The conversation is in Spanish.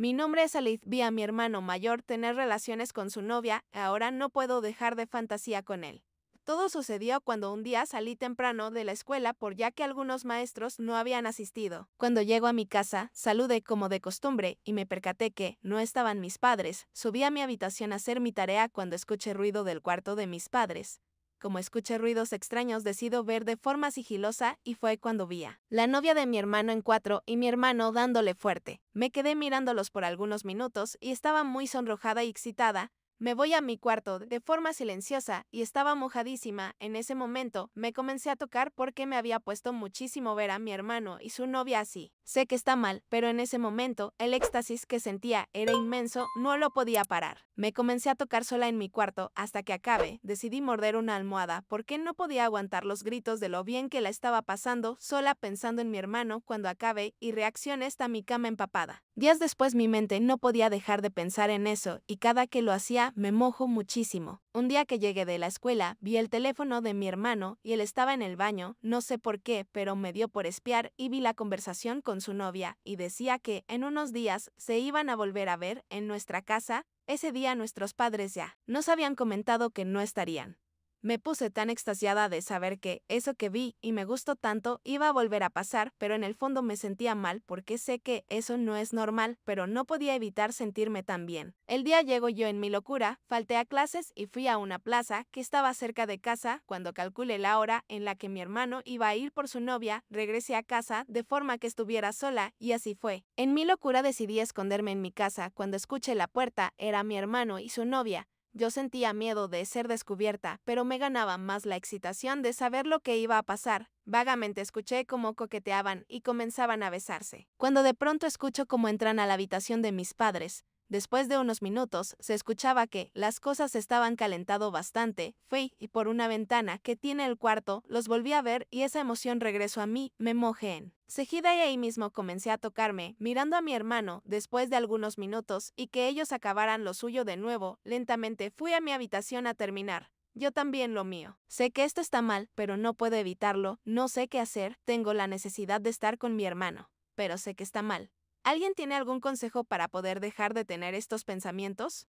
Mi nombre es Alice, Vi a mi hermano mayor tener relaciones con su novia, ahora no puedo dejar de fantasía con él. Todo sucedió cuando un día salí temprano de la escuela por ya que algunos maestros no habían asistido. Cuando llego a mi casa, saludé como de costumbre y me percaté que no estaban mis padres. Subí a mi habitación a hacer mi tarea cuando escuché ruido del cuarto de mis padres como escuché ruidos extraños decido ver de forma sigilosa y fue cuando vi a la novia de mi hermano en cuatro y mi hermano dándole fuerte. Me quedé mirándolos por algunos minutos y estaba muy sonrojada y excitada, me voy a mi cuarto de forma silenciosa y estaba mojadísima. En ese momento me comencé a tocar porque me había puesto muchísimo ver a mi hermano y su novia así. Sé que está mal, pero en ese momento el éxtasis que sentía era inmenso, no lo podía parar. Me comencé a tocar sola en mi cuarto hasta que acabe. Decidí morder una almohada porque no podía aguantar los gritos de lo bien que la estaba pasando, sola pensando en mi hermano cuando acabe y reaccioné hasta mi cama empapada. Días después mi mente no podía dejar de pensar en eso y cada que lo hacía me mojo muchísimo. Un día que llegué de la escuela, vi el teléfono de mi hermano y él estaba en el baño, no sé por qué, pero me dio por espiar y vi la conversación con su novia y decía que en unos días se iban a volver a ver en nuestra casa. Ese día nuestros padres ya nos habían comentado que no estarían. Me puse tan extasiada de saber que eso que vi y me gustó tanto iba a volver a pasar, pero en el fondo me sentía mal porque sé que eso no es normal, pero no podía evitar sentirme tan bien. El día llego yo en mi locura, falté a clases y fui a una plaza que estaba cerca de casa. Cuando calculé la hora en la que mi hermano iba a ir por su novia, regresé a casa de forma que estuviera sola y así fue. En mi locura decidí esconderme en mi casa. Cuando escuché la puerta, era mi hermano y su novia. Yo sentía miedo de ser descubierta, pero me ganaba más la excitación de saber lo que iba a pasar. Vagamente escuché cómo coqueteaban y comenzaban a besarse. Cuando de pronto escucho cómo entran a la habitación de mis padres, Después de unos minutos, se escuchaba que las cosas estaban calentado bastante, fui, y por una ventana que tiene el cuarto, los volví a ver y esa emoción regresó a mí, me mojé en. Seguida y ahí mismo comencé a tocarme, mirando a mi hermano, después de algunos minutos, y que ellos acabaran lo suyo de nuevo, lentamente fui a mi habitación a terminar. Yo también lo mío. Sé que esto está mal, pero no puedo evitarlo, no sé qué hacer, tengo la necesidad de estar con mi hermano, pero sé que está mal. ¿Alguien tiene algún consejo para poder dejar de tener estos pensamientos?